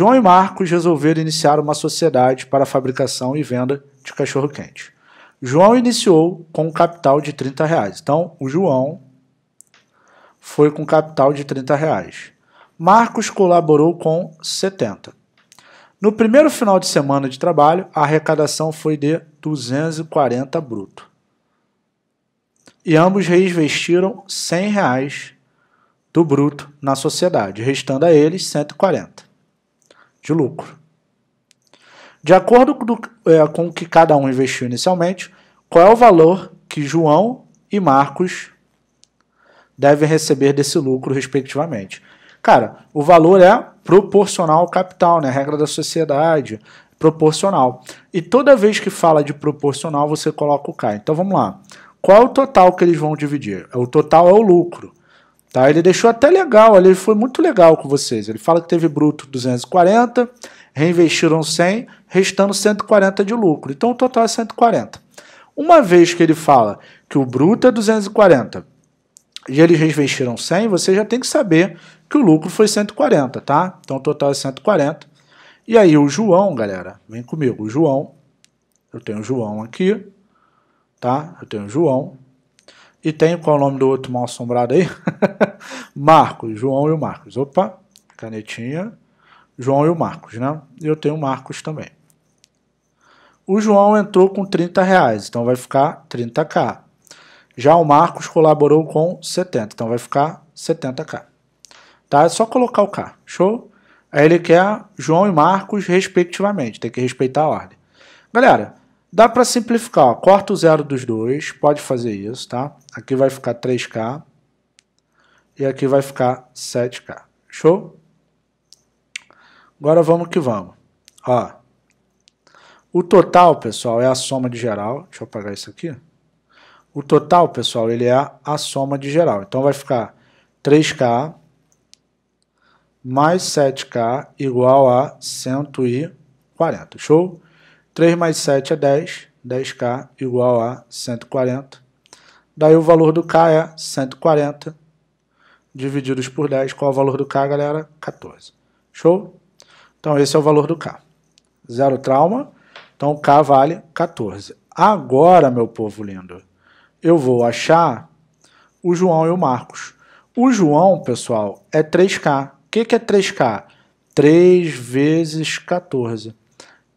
João e Marcos resolveram iniciar uma sociedade para a fabricação e venda de cachorro-quente. João iniciou com um capital de 30 reais. Então, o João foi com capital de 30 reais. Marcos colaborou com 70. No primeiro final de semana de trabalho, a arrecadação foi de 240 bruto. E ambos reinvestiram 100 reais do bruto na sociedade, restando a eles 140 de lucro. De acordo é, com o que cada um investiu inicialmente, qual é o valor que João e Marcos devem receber desse lucro, respectivamente? Cara, o valor é proporcional ao capital, né? A regra da sociedade, proporcional. E toda vez que fala de proporcional, você coloca o K. Então vamos lá. Qual é o total que eles vão dividir? O total é o lucro. Tá? Ele deixou até legal, ele foi muito legal com vocês. Ele fala que teve bruto 240, reinvestiram 100, restando 140 de lucro. Então o total é 140. Uma vez que ele fala que o bruto é 240 e eles reinvestiram 100, você já tem que saber que o lucro foi 140, tá? Então o total é 140. E aí o João, galera, vem comigo. O João, eu tenho o João aqui, tá? Eu tenho o João. E tem qual é o nome do outro mal assombrado aí? Marcos, João e o Marcos. Opa, canetinha. João e o Marcos, né? Eu tenho o Marcos também. O João entrou com 30 reais, então vai ficar 30k. Já o Marcos colaborou com 70, então vai ficar 70k. Tá? É só colocar o K, show? Aí ele quer João e Marcos respectivamente, tem que respeitar a ordem. Galera, Dá para simplificar, ó. corta o zero dos dois, pode fazer isso, tá? Aqui vai ficar 3K e aqui vai ficar 7K. Show? Agora vamos que vamos. Ó, o total, pessoal, é a soma de geral. Deixa eu apagar isso aqui. O total, pessoal, ele é a soma de geral. Então vai ficar 3K mais 7K igual a 140. Show? 3 mais 7 é 10, 10k igual a 140. Daí o valor do k é 140 divididos por 10. Qual é o valor do k, galera? 14. Show? Então esse é o valor do k. Zero trauma. Então k vale 14. Agora, meu povo lindo, eu vou achar o João e o Marcos. O João, pessoal, é 3K. O que, que é 3K? 3 vezes 14.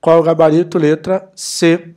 Qual é o gabarito? Letra C.